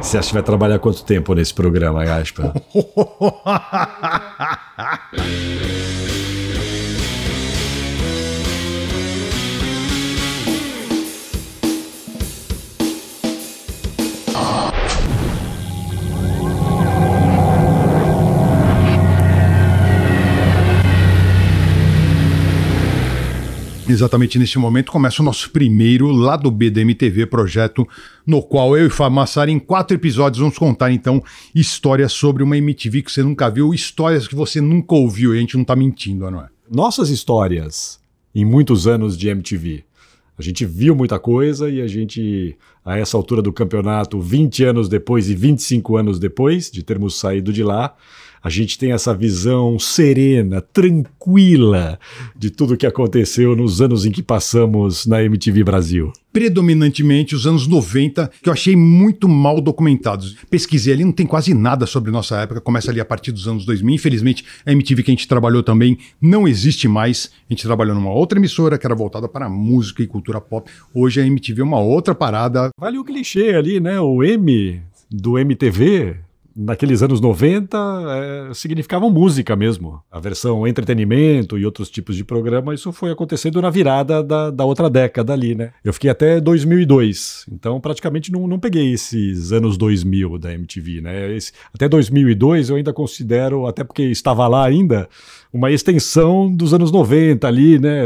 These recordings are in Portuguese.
Você acha que vai trabalhar quanto tempo nesse programa, Gaspa? Exatamente neste momento começa o nosso primeiro Lado B da MTV, projeto no qual eu e Fábio Massari, em quatro episódios, vamos contar então histórias sobre uma MTV que você nunca viu, histórias que você nunca ouviu, e a gente não tá mentindo, não é? Nossas histórias em muitos anos de MTV. A gente viu muita coisa e a gente, a essa altura do campeonato, 20 anos depois e 25 anos depois de termos saído de lá, a gente tem essa visão serena, tranquila de tudo que aconteceu nos anos em que passamos na MTV Brasil? Predominantemente os anos 90, que eu achei muito mal documentados. Pesquisei ali, não tem quase nada sobre nossa época, começa ali a partir dos anos 2000. Infelizmente, a MTV que a gente trabalhou também não existe mais. A gente trabalhou numa outra emissora que era voltada para música e cultura pop. Hoje a MTV é uma outra parada. Vale o clichê ali, né? O M do MTV naqueles anos 90 é, significavam música mesmo. A versão entretenimento e outros tipos de programa, isso foi acontecendo na virada da, da outra década ali, né? Eu fiquei até 2002, então praticamente não, não peguei esses anos 2000 da MTV, né? Esse, até 2002 eu ainda considero, até porque estava lá ainda, uma extensão dos anos 90 ali, né?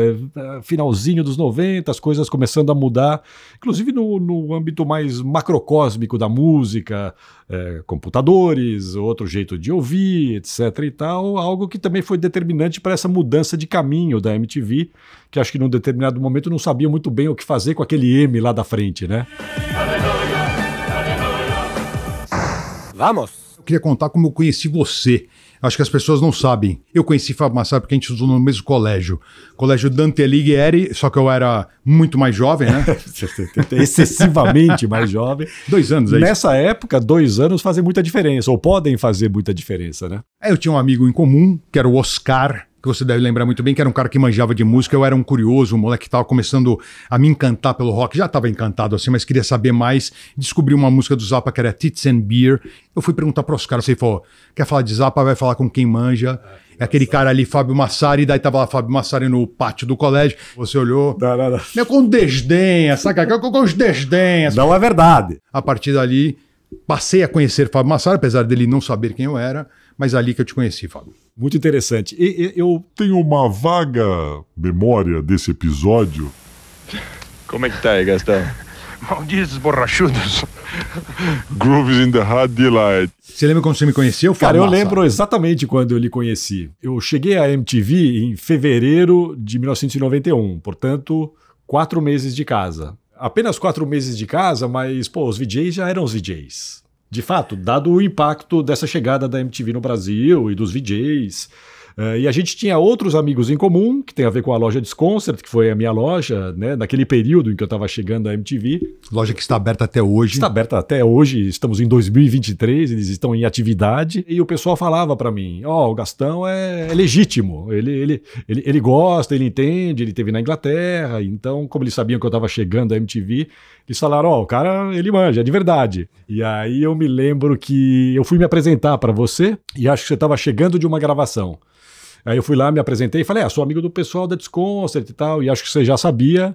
Finalzinho dos 90, as coisas começando a mudar, inclusive no, no âmbito mais macrocósmico da música, é, computadores, outro jeito de ouvir, etc. e tal, algo que também foi determinante para essa mudança de caminho da MTV, que acho que num determinado momento não sabia muito bem o que fazer com aquele M lá da frente, né? Vamos! Eu queria contar como eu conheci você. Acho que as pessoas não sabem. Eu conheci Fábio Massaro porque a gente estudou no mesmo colégio. Colégio Dante Alighieri, só que eu era muito mais jovem, né? Excessivamente mais jovem. Dois anos, é Nessa isso? época, dois anos fazem muita diferença, ou podem fazer muita diferença, né? É, eu tinha um amigo em comum, que era o Oscar, que você deve lembrar muito bem, que era um cara que manjava de música, eu era um curioso, um moleque que estava começando a me encantar pelo rock, já estava encantado assim, mas queria saber mais, descobri uma música do Zappa que era Tits and Beer, eu fui perguntar para os caras, você falou, quer falar de Zappa, vai falar com quem manja, é aquele cara ali, Fábio Massari, daí tava lá Fábio Massari no pátio do colégio, você olhou, não, não, não. com desdenha, saca, com, com os desdenhas. Não é verdade. A partir dali, passei a conhecer Fábio Massari, apesar dele não saber quem eu era, mas é ali que eu te conheci, Fábio. Muito interessante. E, eu tenho uma vaga memória desse episódio. Como é que tá aí, Gastão? Malditos borrachudos. Grooves in the Hard Delight. Você lembra quando você me conheceu? Cara, eu lembro exatamente quando eu lhe conheci. Eu cheguei à MTV em fevereiro de 1991, portanto, quatro meses de casa. Apenas quatro meses de casa, mas, pô, os VJs já eram os VJs. De fato, dado o impacto dessa chegada da MTV no Brasil e dos VJs. Uh, eh, e a gente tinha outros amigos em comum, que tem a ver com a loja Desconcert, que foi a minha loja, né? Naquele período em que eu estava chegando à MTV. Loja que está aberta até hoje. Está aberta até hoje, estamos em 2023, eles estão em atividade. E o pessoal falava para mim: Ó, oh, o Gastão é, é legítimo, ele, ele, ele, ele gosta, ele entende, ele teve na Inglaterra. Então, como eles sabiam que eu estava chegando à MTV, eles falaram, ó, oh, o cara, ele manja, é de verdade. E aí eu me lembro que eu fui me apresentar para você e acho que você estava chegando de uma gravação. Aí eu fui lá, me apresentei e falei, ah, sou amigo do pessoal da Disconcert e tal, e acho que você já sabia.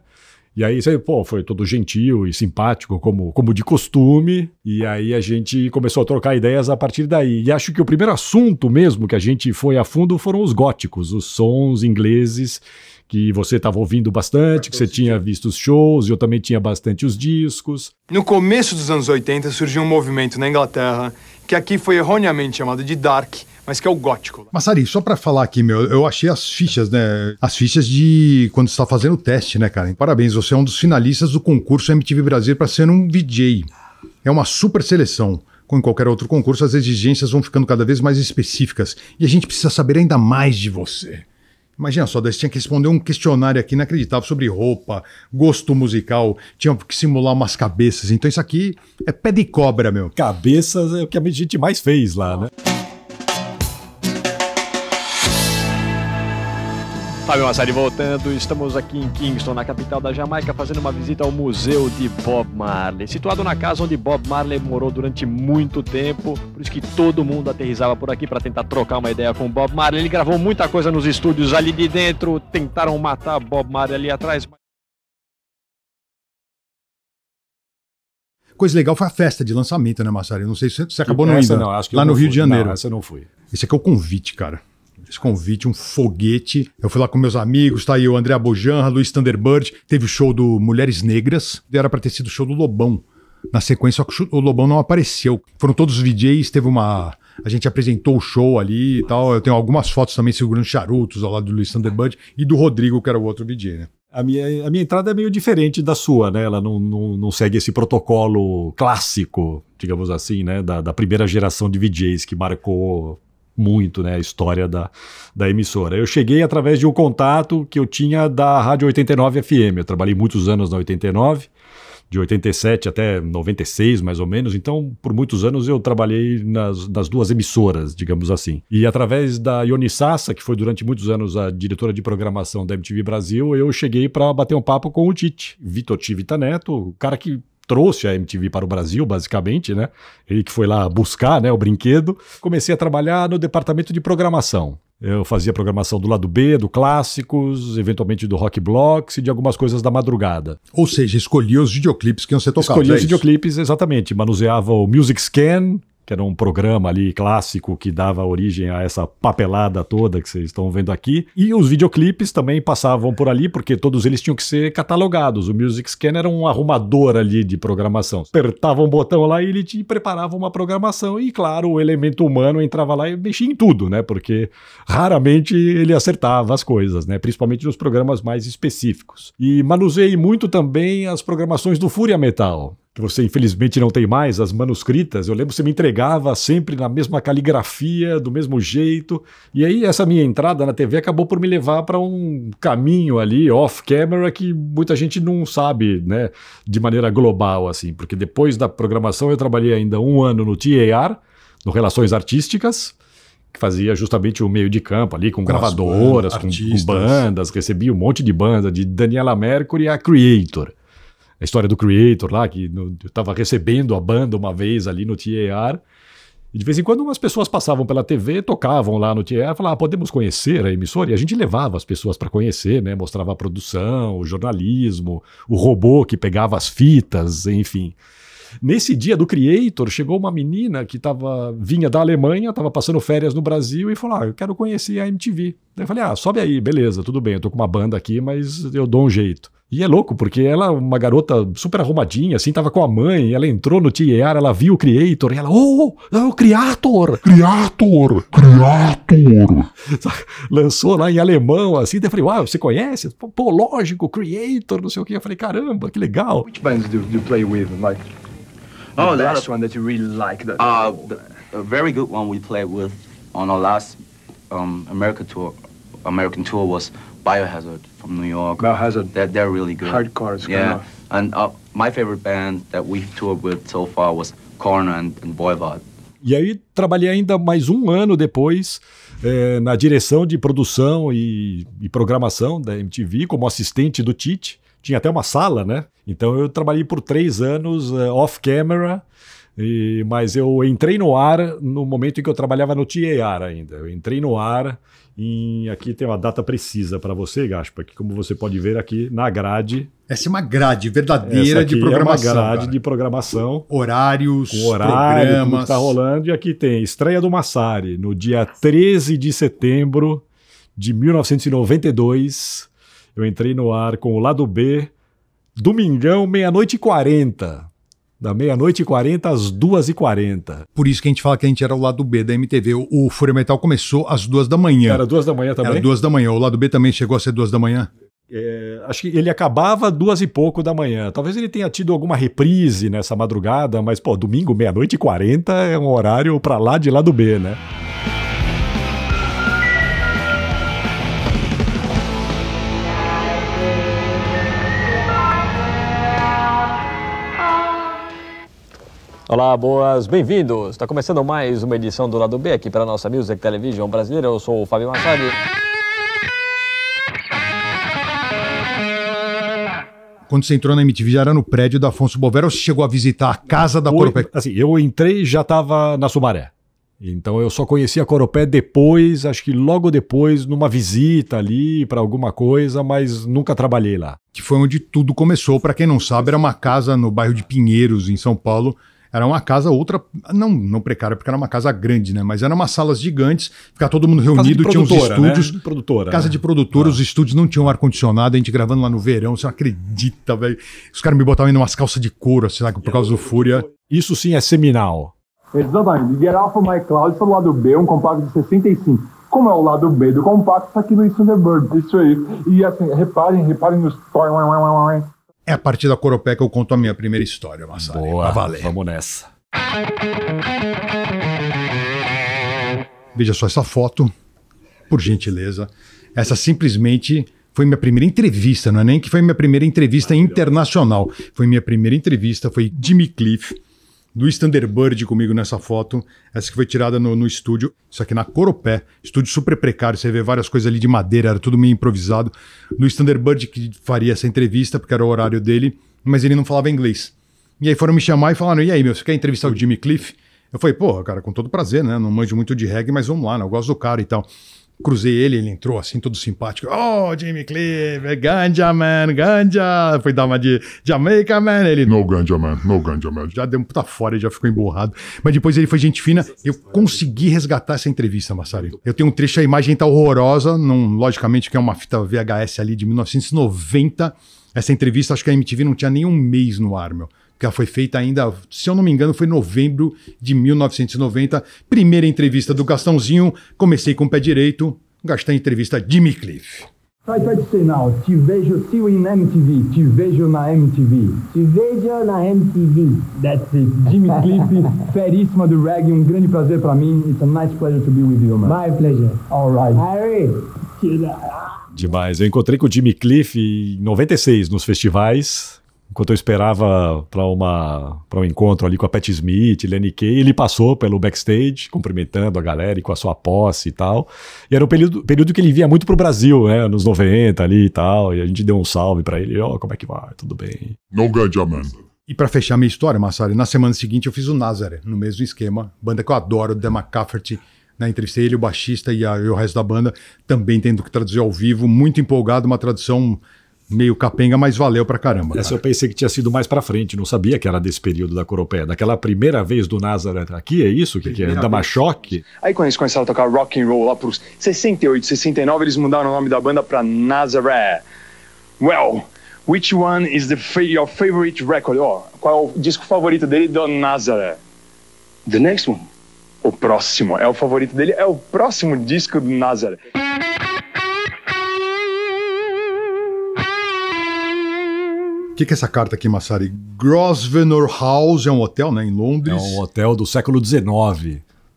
E aí, você, pô, foi todo gentil e simpático, como, como de costume. E aí a gente começou a trocar ideias a partir daí. E acho que o primeiro assunto mesmo que a gente foi a fundo foram os góticos, os sons ingleses que você estava ouvindo bastante, que você tinha visto os shows, eu também tinha bastante os discos. No começo dos anos 80 surgiu um movimento na Inglaterra que aqui foi erroneamente chamado de dark, mas que é o gótico. Mas Sari, só para falar aqui, meu, eu achei as fichas, né? As fichas de quando está fazendo o teste, né, cara? Parabéns, você é um dos finalistas do concurso MTV Brasil para ser um DJ. É uma super seleção. Como em qualquer outro concurso, as exigências vão ficando cada vez mais específicas e a gente precisa saber ainda mais de você. Imagina só, daí tinha que responder um questionário aqui inacreditável sobre roupa, gosto musical, tinha que simular umas cabeças. Então isso aqui é pé de cobra, meu. Cabeças é o que a gente mais fez lá, né? Fábio Massari voltando, estamos aqui em Kingston, na capital da Jamaica, fazendo uma visita ao Museu de Bob Marley, situado na casa onde Bob Marley morou durante muito tempo, por isso que todo mundo aterrizava por aqui para tentar trocar uma ideia com Bob Marley. Ele gravou muita coisa nos estúdios ali de dentro, tentaram matar Bob Marley ali atrás. Coisa legal foi a festa de lançamento, né, Massari? Eu não sei se você acabou não indo. Não, acho que Lá no fui. Rio de Janeiro. Não, essa não fui. Esse aqui é o convite, cara esse convite, um foguete. Eu fui lá com meus amigos, tá aí o André o Luiz Thunderbird. Teve o show do Mulheres Negras. Era pra ter sido o show do Lobão. Na sequência, só que o Lobão não apareceu. Foram todos os DJs, teve uma. A gente apresentou o show ali e tal. Eu tenho algumas fotos também segurando charutos ao lado do Luiz Thunderbird e do Rodrigo, que era o outro DJ, né? A minha, a minha entrada é meio diferente da sua, né? Ela não, não, não segue esse protocolo clássico, digamos assim, né? Da, da primeira geração de DJs que marcou muito né, a história da, da emissora. Eu cheguei através de um contato que eu tinha da Rádio 89 FM. Eu trabalhei muitos anos na 89, de 87 até 96, mais ou menos. Então, por muitos anos eu trabalhei nas, nas duas emissoras, digamos assim. E através da Ioni Sassa, que foi durante muitos anos a diretora de programação da MTV Brasil, eu cheguei para bater um papo com o Tite, Vitor Tivita Neto, o cara que trouxe a MTV para o Brasil, basicamente, né? Ele que foi lá buscar né, o brinquedo. Comecei a trabalhar no departamento de programação. Eu fazia programação do lado B, do clássicos, eventualmente do rock blocks e de algumas coisas da madrugada. Ou seja, escolhia os videoclipes que iam ser tocados. Escolhia é os videoclipes, exatamente. Manuseava o Music Scan, que era um programa ali clássico que dava origem a essa papelada toda que vocês estão vendo aqui. E os videoclipes também passavam por ali, porque todos eles tinham que ser catalogados. O Music Scan era um arrumador ali de programação. Apertava um botão lá e ele te preparava uma programação. E claro, o elemento humano entrava lá e mexia em tudo, né? Porque raramente ele acertava as coisas, né? Principalmente nos programas mais específicos. E manusei muito também as programações do Fúria Metal que você infelizmente não tem mais, as manuscritas. Eu lembro que você me entregava sempre na mesma caligrafia, do mesmo jeito. E aí essa minha entrada na TV acabou por me levar para um caminho ali off camera que muita gente não sabe, né, de maneira global assim, porque depois da programação eu trabalhei ainda um ano no TAR, no Relações Artísticas, que fazia justamente o meio de campo ali, com, com gravadoras, bandas, com, com, bandas, Recebi um monte de banda, de Daniela Mercury a Creator a história do Creator lá, que no, eu estava recebendo a banda uma vez ali no TAR. E de vez em quando umas pessoas passavam pela TV, tocavam lá no TR, falavam, ah, podemos conhecer a emissora? E a gente levava as pessoas para conhecer, né? Mostrava a produção, o jornalismo, o robô que pegava as fitas, enfim. Nesse dia do Creator, chegou uma menina que tava, vinha da Alemanha, estava passando férias no Brasil e falou: Ah, eu quero conhecer a MTV. Daí eu falei: Ah, sobe aí, beleza, tudo bem, eu tô com uma banda aqui, mas eu dou um jeito. E é louco, porque ela, uma garota super arrumadinha, assim, tava com a mãe, ela entrou no TER, ela viu o Creator, e ela, oh, oh, oh é o Creator! Creator! Creator! Lançou lá em alemão, assim, daí eu falei, uau, você conhece? Pô, lógico, Creator, não sei o que. Eu falei, caramba, que legal. Which bands do you play with? Like, oh, the last one that you really like? That... Uh, a very good one we played with on our last um, America tour, American tour was Biohazard from New York. Biohazard. They're, they're really good. Hardcore. Yeah. Kind of. And uh, my favorite band that we toured with so far was Corner and, and Boyvod. E aí trabalhei ainda mais um ano depois é, na direção de produção e, e, programação da MTV como assistente do Tite. Tinha até uma sala, né? Então eu trabalhei por três anos é, eh, off-camera, mas eu entrei no ar no momento em que eu trabalhava no TAR ainda. Eu entrei no ar em, aqui tem uma data precisa para você, Gaspa, que como você pode ver aqui na grade. Essa é uma grade verdadeira de programação. É uma grade cara. de programação. Horários, com horário, programas. está rolando. E aqui tem estreia do Massari, no dia 13 de setembro de 1992. Eu entrei no ar com o lado B, domingão, meia-noite e quarenta da meia-noite e 40 às duas e 40 Por isso que a gente fala que a gente era o lado B da MTV. O, Fúria Metal começou às duas da manhã. Era duas da manhã também? Era duas da manhã. O lado B também chegou a ser duas da manhã? É, acho que ele acabava duas e pouco da manhã. Talvez ele tenha tido alguma reprise nessa madrugada, mas, pô, domingo, meia-noite e 40 é um horário pra lá de lado B, né? Olá, boas, bem-vindos. Está começando mais uma edição do Lado B aqui para a nossa Music Television brasileira. Eu sou o Fábio Machado. Quando você entrou na MTV, já era no prédio da Afonso Bovero ou você chegou a visitar a casa da Coropé? Assim, eu entrei e já estava na Sumaré. Então eu só conheci a Coropé depois, acho que logo depois, numa visita ali para alguma coisa, mas nunca trabalhei lá. Que foi onde tudo começou. Para quem não sabe, era uma casa no bairro de Pinheiros, em São Paulo, era uma casa outra, não, não precária, porque era uma casa grande, né? Mas eram umas salas gigantes, ficar todo mundo reunido, tinha uns né? estúdios. Né? Produtora, casa de né? produtora, os ah. estúdios não tinham ar-condicionado, a gente gravando lá no verão, você não acredita, velho. Os caras me botavam em umas calças de couro, assim, por causa do Fúria. Isso sim é seminal. Exatamente. Get Alpha My Cloud, isso é o lado B, um compacto de 65. Como é o lado B do compacto, tá aqui no Thunderbird isso aí. E assim, reparem, reparem nos... É a partir da Coropé que eu conto a minha primeira história, Massari. Boa, tá valer. vamos nessa. Veja só essa foto, por gentileza. Essa simplesmente foi minha primeira entrevista, não é nem que foi minha primeira entrevista internacional. Foi minha primeira entrevista, foi Jimmy Cliff, Luiz Thunderbird comigo nessa foto. Essa que foi tirada no, no, estúdio. Isso aqui na Coropé. Estúdio super precário. Você vê várias coisas ali de madeira, era tudo meio improvisado. Luiz Thunderbird que faria essa entrevista, porque era o horário dele, mas ele não falava inglês. E aí foram me chamar e falaram: e aí, meu, você quer entrevistar o Jimmy Cliff? Eu falei, porra, cara, com todo prazer, né? Não manjo muito de reggae, mas vamos lá, né? Eu gosto do cara e tal. Cruzei ele, ele entrou assim, todo simpático. Oh, Jamie Cleaver, Ganja Man, Ganja. Foi dar uma de Jamaica Man. Ele, no Ganja Man, no Ganja Man. Já deu um puta fora, ele já ficou emborrado. Mas depois ele foi gente fina. Eu consegui resgatar essa entrevista, Massari. Eu tenho um trecho, a imagem tá horrorosa. Não, logicamente que é uma fita VHS ali de 1990. Essa entrevista, acho que a MTV não tinha nem um mês no ar, meu que foi feita ainda, se eu não me engano, foi novembro de 1990. Primeira entrevista do Gastãozinho, comecei com o pé direito, Gastão entrevista Jimmy Cliff. sai para o sinal, te vejo tio em MTV, te vejo na MTV. Te vejo na MTV. That's it. Jimmy Cliff, feríssima do reggae, um grande prazer para mim. It's a nice pleasure to be with you, man. My pleasure. All right. Harry. Demais. Eu encontrei com o Jimmy Cliff em 96 nos festivais enquanto eu esperava para uma para um encontro ali com a Pat Smith, Lenny Kay, ele passou pelo backstage cumprimentando a galera e com a sua posse e tal. E era um período, período que ele vinha muito pro Brasil, né, nos 90 ali e tal, e a gente deu um salve para ele, ó, oh, como é que vai? Tudo bem? No amanda. E para fechar minha história, Massari, na semana seguinte eu fiz o Nazaré, no mesmo esquema, banda que eu adoro, The McCafferty, né, entrevistei ele, o baixista e, a, e o resto da banda, também tendo que traduzir ao vivo, muito empolgado, uma tradução meio capenga, mas valeu pra caramba. Essa cara. eu pensei que tinha sido mais pra frente, não sabia que era desse período da Coropéia. Daquela primeira vez do Nazareth tá aqui, é isso? que, que é? uma choque? Aí quando eles começaram a tocar rock and roll lá pros 68, 69, eles mudaram o nome da banda pra Nazareth. Well, which one is the fa your favorite record? oh, qual é o disco favorito dele do Nazareth? The next one. O próximo. É o favorito dele, é o próximo disco do Nazareth. O que, que, é essa carta aqui, Massari? Grosvenor House é um hotel né, em é Londres. É um hotel do século XIX.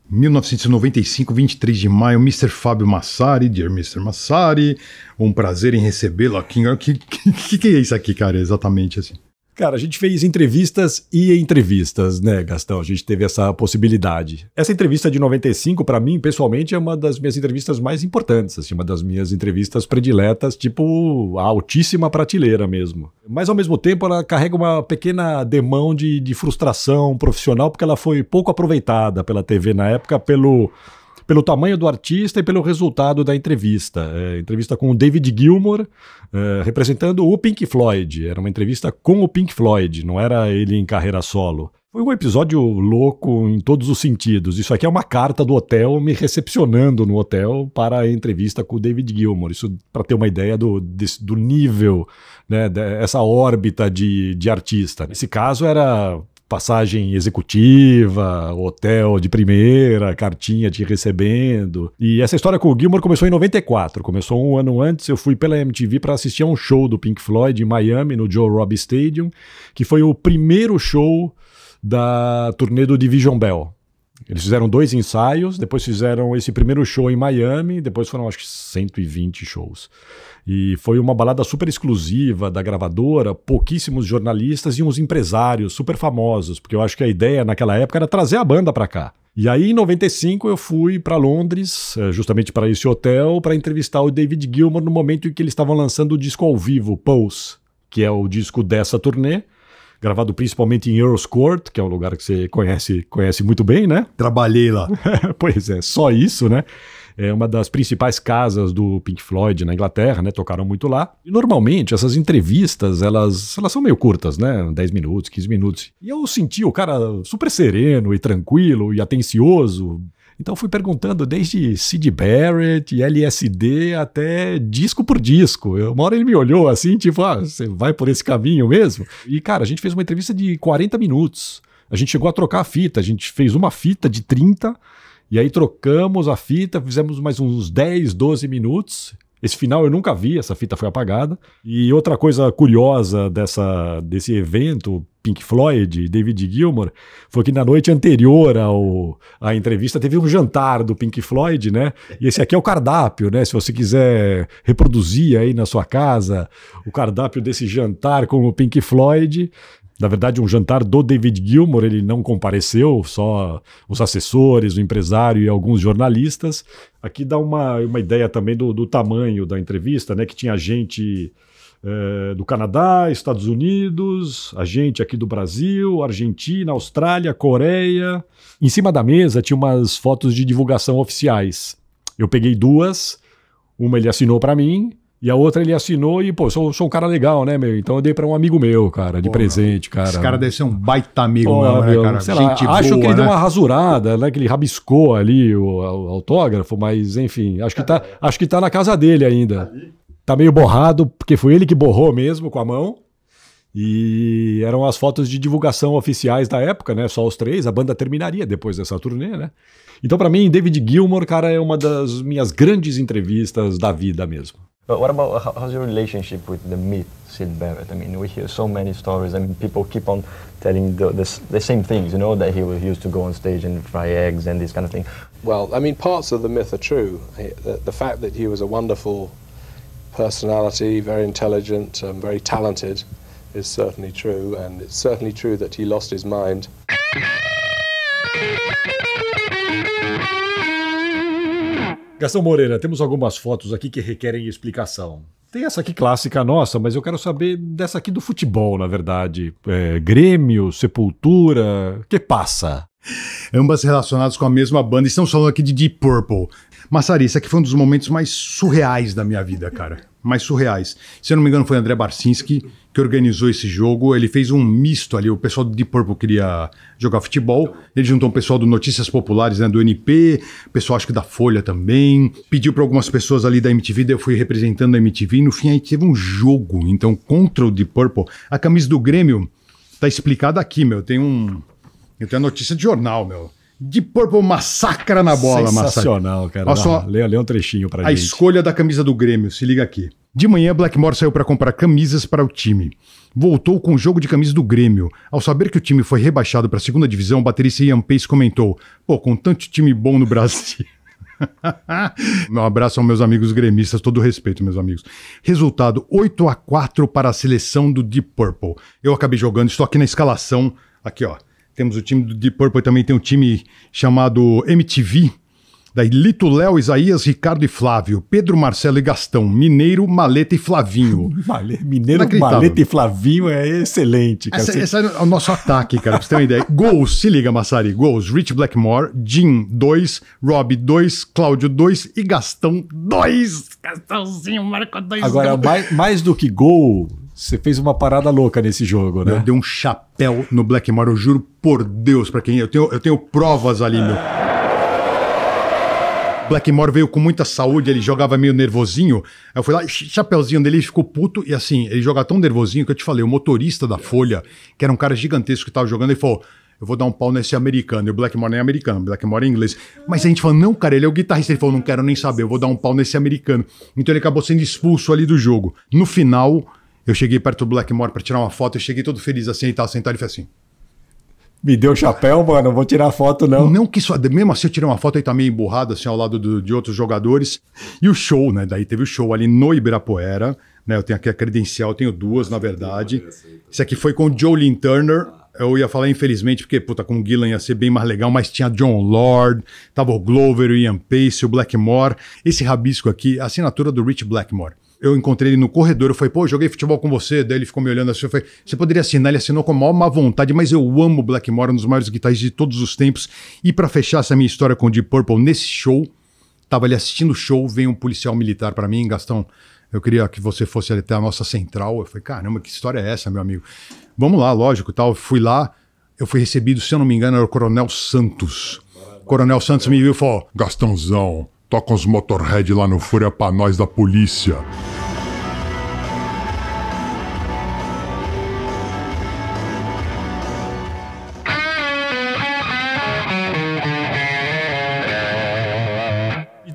1995, 23 de maio, Mr. Fábio Massari, dear Mr. Massari, um prazer em recebê-lo aqui. O que, que, que, é isso aqui, cara, exatamente assim? Cara, a gente fez entrevistas e entrevistas, né, Gastão? A gente teve essa possibilidade. Essa entrevista de 95, para mim, pessoalmente, é uma das minhas entrevistas mais importantes, assim, uma das minhas entrevistas prediletas, tipo a altíssima prateleira mesmo. Mas, ao mesmo tempo, ela carrega uma pequena demão de, de frustração profissional, porque ela foi pouco aproveitada pela TV na época pelo pelo tamanho do artista e pelo resultado da entrevista. É, entrevista com o David Gilmour, é, representando o Pink Floyd. Era uma entrevista com o Pink Floyd, não era ele em carreira solo. Foi um episódio louco em todos os sentidos. Isso aqui é uma carta do hotel me recepcionando no hotel para a entrevista com o David Gilmour. Isso para ter uma ideia do, desse, do nível, né, dessa órbita de, de artista. Nesse caso era passagem executiva, hotel de primeira, cartinha te recebendo. E essa história com o Gilmore começou em 94. Começou um ano antes, eu fui pela MTV para assistir a um show do Pink Floyd em Miami, no Joe Robbie Stadium, que foi o primeiro show da turnê do Division Bell. Eles fizeram dois ensaios, depois fizeram esse primeiro show em Miami, depois foram acho que 120 shows. E foi uma balada super exclusiva da gravadora, pouquíssimos jornalistas e uns empresários super famosos, porque eu acho que a ideia naquela época era trazer a banda para cá. E aí, em 95, eu fui para Londres, eh, justamente para esse hotel, para entrevistar o David Gilmour no momento em que eles estavam lançando o disco ao vivo, Pulse, que é o disco dessa turnê gravado principalmente em Earl's Court, que é um lugar que você conhece, conhece muito bem, né? Trabalhei lá. pois é, só isso, né? é uma das principais casas do Pink Floyd na Inglaterra, né? Tocaram muito lá. E normalmente essas entrevistas, elas, elas são meio curtas, né? 10 minutos, 15 minutos. E eu senti o cara super sereno e tranquilo e atencioso, então fui perguntando desde Sid Barrett, LSD até disco por disco. Eu, uma hora ele me olhou assim, tipo, ah, você vai por esse caminho mesmo? E cara, a gente fez uma entrevista de 40 minutos. A gente chegou a trocar a fita, a gente fez uma fita de 30 e aí trocamos a fita, fizemos mais uns 10, 12 minutos. Esse final eu nunca vi, essa fita foi apagada. E outra coisa curiosa dessa, desse evento, Pink Floyd, David Gilmour, foi que na noite anterior ao, à entrevista teve um jantar do Pink Floyd, né? E esse aqui é o cardápio, né? Se você quiser reproduzir aí na sua casa o cardápio desse jantar com o Pink Floyd, na verdade, um jantar do David Gilmour, ele não compareceu, só os assessores, o empresário e alguns jornalistas. Aqui dá uma, uma ideia também do, do tamanho da entrevista, né? Que tinha gente é, do Canadá, Estados Unidos, a gente aqui do Brasil, Argentina, Austrália, Coreia. Em cima da mesa tinha umas fotos de divulgação oficiais. Eu peguei duas, uma ele assinou para mim e a outra ele assinou e, pô, sou, sou um cara legal, né, meu? Então eu dei pra um amigo meu, cara, de presente, cara. Esse cara deve ser um baita amigo Porra, né, meu, né, cara? Sei lá, acho que ele né? deu uma rasurada, né? Que ele rabiscou ali o, o, autógrafo, mas enfim, acho que, tá, acho que tá na casa dele ainda tá meio borrado, porque foi ele que borrou mesmo com a mão. E eram as fotos de divulgação oficiais da época, né? Só os três. A banda terminaria depois dessa turnê, né? Então, para mim, David Gilmour, cara, é uma das minhas grandes entrevistas da vida mesmo. But what about how's your relationship with the myth, Sid Barrett? I mean, we hear so many stories. I mean, people keep on telling the, the, the same things, you know, that he used to go on stage and fry eggs and this kind of thing. Well, I mean, parts of the myth are true. Eh, the, the fact that he was a wonderful personality, very intelligent, um, very talented, is certainly true, and it's certainly true that he lost his mind. Gastão Moreira, temos algumas fotos aqui que requerem explicação. Tem essa aqui clássica nossa, mas eu quero saber dessa aqui do futebol, na verdade. É, Grêmio, Sepultura, que passa? Ambas relacionadas com a mesma banda. Estamos falando aqui de Deep Purple. Massari, isso aqui foi um dos momentos mais surreais da minha vida, cara. Mais surreais. Se eu não me engano, foi André Barcinski que organizou esse jogo. Ele fez um misto ali. O pessoal do Deep Purple queria jogar futebol. Ele juntou um pessoal do Notícias Populares, né, do NP, pessoal acho que da Folha também. Pediu para algumas pessoas ali da MTV, daí eu fui representando a MTV. E no fim aí teve um jogo, então, contra o Deep Purple. A camisa do Grêmio tá explicada aqui, meu. Tem um. Eu tenho a notícia de jornal, meu de Purple massacra na bola, Sensacional, cara. Olha só, lê, lê, um trechinho pra a gente. A escolha da camisa do Grêmio, se liga aqui. De manhã, Blackmore saiu para comprar camisas para o time. Voltou com o jogo de camisa do Grêmio. Ao saber que o time foi rebaixado para a segunda divisão, o baterista Ian Pace comentou: Pô, com tanto time bom no Brasil. Meu abraço aos meus amigos gremistas, todo respeito, meus amigos. Resultado: 8 a 4 para a seleção do Deep Purple. Eu acabei jogando, estou aqui na escalação, aqui ó. Temos o time do Deep Purple e também tem um time chamado MTV. Daí Lito, Léo, Isaías, Ricardo e Flávio, Pedro, Marcelo e Gastão, Mineiro, Maleta e Flavinho. Mineiro, Maleta e Flavinho é excelente. Cara. Essa, esse é o nosso ataque, cara, pra você ter uma ideia. Gols, se liga, Massari. Gols, Rich Blackmore, Jim 2, Rob 2, Cláudio 2 e Gastão 2. Gastãozinho marca 2. Agora, mais, mais do que gol você fez uma parada louca nesse jogo, né? Eu dei um chapéu no Blackmore, eu juro por Deus, para quem. Eu tenho, eu tenho provas ali, meu. Blackmore veio com muita saúde, ele jogava meio nervosinho. Eu fui lá, chapéuzinho dele, ele ficou puto. E assim, ele joga tão nervosinho que eu te falei, o motorista da Folha, que era um cara gigantesco que tava jogando, ele falou. Eu vou dar um pau nesse americano. E o Blackmore nem é americano, Blackmore é inglês. Mas a gente falou, não, cara, ele é o guitarrista. Ele falou, não quero nem saber, eu vou dar um pau nesse americano. Então ele acabou sendo expulso ali do jogo. No final, eu cheguei perto do Blackmore para tirar uma foto, eu cheguei todo feliz assim, e tava sentado e falei assim. Me deu chapéu, mano, não vou tirar foto não. Não que mesmo assim eu tirei uma foto aí tá meio emburrado assim ao lado do, de outros jogadores. E o show, né? Daí teve o show ali no Ibirapuera, né? Eu tenho aqui a credencial, tenho duas na verdade. Isso aqui foi com o Jolene Turner. Eu ia falar infelizmente porque puta com o Gillan ia ser bem mais legal, mas tinha John Lord, tava o Glover, o Ian Pace, o Blackmore, esse rabisco aqui, assinatura do Rich Blackmore eu encontrei ele no corredor, eu falei, pô, joguei futebol com você, daí ele ficou me olhando assim, eu falei, você poderia assinar? Ele assinou com a maior má vontade, mas eu amo Blackmore, um dos maiores guitarristas de todos os tempos. E para fechar essa minha história com o Deep Purple, nesse show, tava ali assistindo o show, veio um policial militar para mim, Gastão, eu queria que você fosse até a nossa central. Eu falei, caramba, que história é essa, meu amigo? Vamos lá, lógico, tal. Eu fui lá, eu fui recebido, se eu não me engano, era o Coronel Santos. O Coronel Santos me viu e falou, Gastãozão, toca uns motorhead lá no Fúria pra nós da polícia.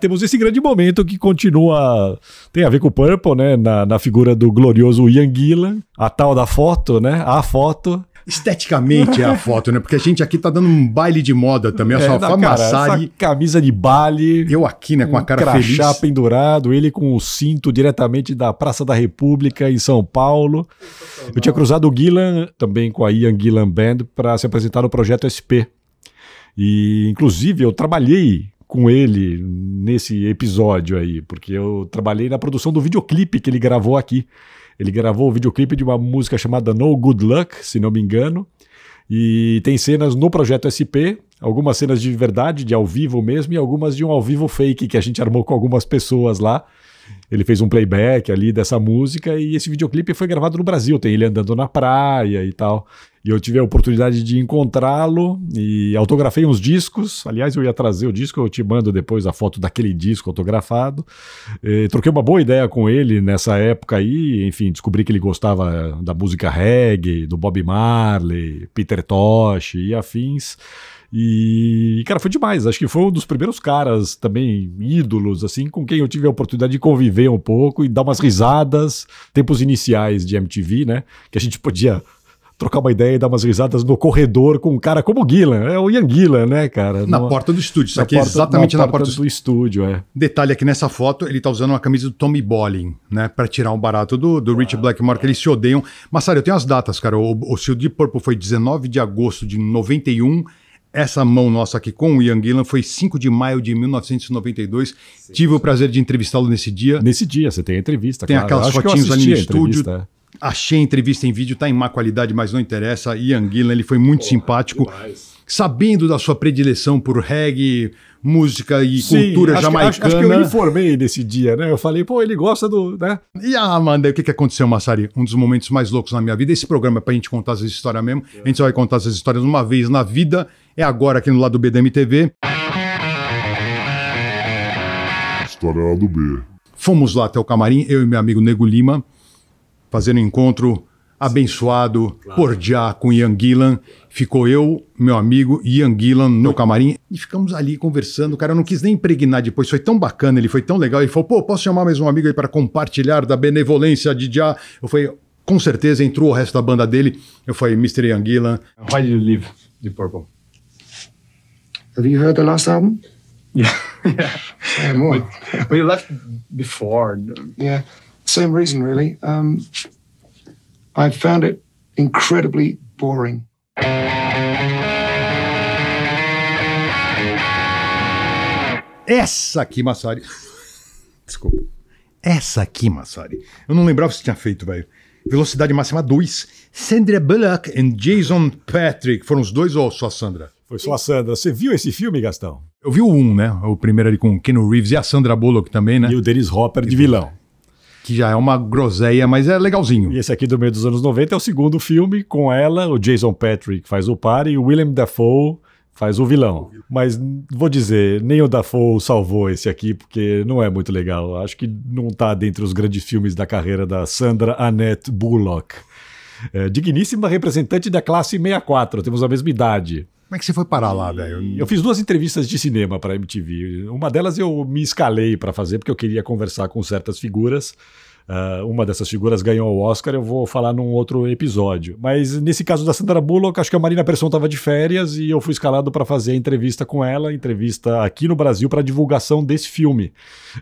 temos esse grande momento que continua. Tem a ver com o Purple, né? Na, na figura do glorioso Ian Gillan, a tal da foto, né? A foto. Esteticamente é a foto, né? Porque a gente aqui tá dando um baile de moda também. essa é, só, não, cara, camisa de baile. Eu aqui, né, com a cara crachá feliz. pendurado, ele com o cinto diretamente da Praça da República em São Paulo. Eu tinha cruzado o Gillan também com a Ian Gillan Band para se apresentar no projeto SP. E, inclusive, eu trabalhei com ele nesse episódio aí, porque eu trabalhei na produção do videoclipe que ele gravou aqui. Ele gravou o videoclipe de uma música chamada No Good Luck, se não me engano. E tem cenas no projeto SP, algumas cenas de verdade, de ao vivo mesmo, e algumas de um ao vivo fake que a gente armou com algumas pessoas lá. Ele fez um playback ali dessa música e esse videoclipe foi gravado no Brasil. Tem ele andando na praia e tal. E eu tive a oportunidade de encontrá-lo e autografei uns discos. Aliás, eu ia trazer o disco, eu te mando depois a foto daquele disco autografado. E troquei uma boa ideia com ele nessa época aí. Enfim, descobri que ele gostava da música reggae, do Bob Marley, Peter Tosh e afins. E, cara, foi demais. Acho que foi um dos primeiros caras também, ídolos, assim, com quem eu tive a oportunidade de conviver um pouco e dar umas risadas. Tempos iniciais de MTV, né? Que a gente podia trocar uma ideia e dar umas risadas no corredor com um cara como o Guilherme. É o Ian Guilherme, né, cara? Na porta do estúdio. Isso aqui é exatamente na porta, na porta do, estúdio, é. Detalhe aqui nessa foto, ele tá usando uma camisa do Tommy Bolling, né? Pra tirar um barato do, do Rich ah, Blackmore, que eles se odeiam. Mas, sério, eu tenho as datas, cara. O, o, o de Purple foi 19 de agosto de 91 essa mão nossa aqui com o Ian Gillan foi 5 de maio de 1992. Sim, Tive sim. o prazer de entrevistá-lo nesse dia. Nesse dia, você tem a entrevista. Tem claro. aquelas fotinhas ali no estúdio. Achei a entrevista em vídeo, tá em má qualidade, mas não interessa. Ian Gillan, ele foi muito Porra, simpático. Demais. Sabendo da sua predileção por reggae, música e Sim, cultura acho jamaicana. Que, acho, acho, que eu informei nesse dia, né? Eu falei, pô, ele gosta do. Né? E ah, mano, o que, que aconteceu, Massari? Um dos momentos mais loucos na minha vida. Esse programa é pra gente contar essas histórias mesmo. É. A gente só vai contar essas histórias uma vez na vida. É agora aqui no lado B da História lá do B. Fomos lá até o camarim, eu e meu amigo Nego Lima. Fazendo encontro abençoado claro. por já com Ian Gillan. Ficou eu, meu amigo Ian Gillan no camarim e ficamos ali conversando. O cara não quis nem impregnar depois, foi tão bacana, ele foi tão legal. Ele falou: pô, posso chamar mais um amigo aí para compartilhar da benevolência de já? Eu falei: com certeza entrou o resto da banda dele. Eu falei: Mr. Ian Gillan. Why did you leave the Purple? Have you heard the last album? Yeah. yeah. yeah more. But, but you left before. Yeah same reason, really. Um, I found it incredibly boring. Essa aqui, Massari. Desculpa. Essa aqui, Massari. Eu não lembrava se tinha feito, velho. Velocidade Máxima 2. Sandra Bullock e Jason Patrick. Foram os dois ou só a Sandra? Foi só a Sandra. Você viu esse filme, Gastão? Eu vi o um, né? O primeiro ali com o Ken Reeves e a Sandra Bullock também, né? E o Dennis Hopper de vilão que já é uma groselha, mas é legalzinho. E esse aqui do meio dos anos 90 é o segundo filme com ela, o Jason Patrick faz o par e o William Dafoe faz o vilão. Mas vou dizer, nem o Dafoe salvou esse aqui, porque não é muito legal. Acho que não está dentre os grandes filmes da carreira da Sandra Annette Bullock. É, digníssima representante da classe 64, temos a mesma idade. Como é que você foi parar lá, velho? Eu fiz duas entrevistas de cinema para MTV. Uma delas eu me escalei para fazer porque eu queria conversar com certas figuras Uh, uma dessas figuras ganhou o Oscar, eu vou falar num outro episódio. Mas nesse caso da Sandra Bullock, acho que a Marina Persson estava de férias e eu fui escalado para fazer a entrevista com ela, entrevista aqui no Brasil para divulgação desse filme,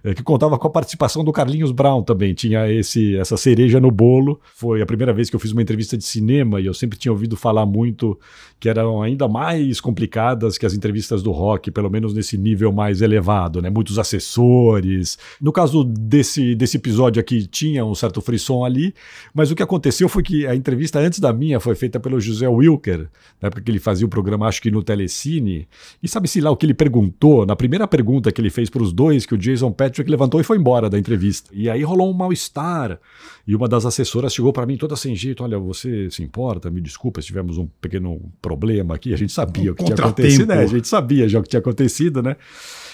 eh, que contava com a participação do Carlinhos Brown também. Tinha esse essa cereja no bolo. Foi a primeira vez que eu fiz uma entrevista de cinema e eu sempre tinha ouvido falar muito que eram ainda mais complicadas que as entrevistas do rock, pelo menos nesse nível mais elevado, né? Muitos assessores. No caso desse desse episódio aqui tinha um certo frisson ali, mas o que aconteceu foi que a entrevista antes da minha foi feita pelo José Wilker, na época que ele fazia o programa, acho que no Telecine, e sabe-se lá o que ele perguntou, na primeira pergunta que ele fez para os dois, que o Jason Patrick levantou e foi embora da entrevista. E aí rolou um mal-estar, e uma das assessoras chegou para mim toda sem jeito, olha, você se importa, me desculpa, tivemos um pequeno problema aqui, a gente sabia um o que tinha acontecido, né? A gente sabia já o que tinha acontecido, né?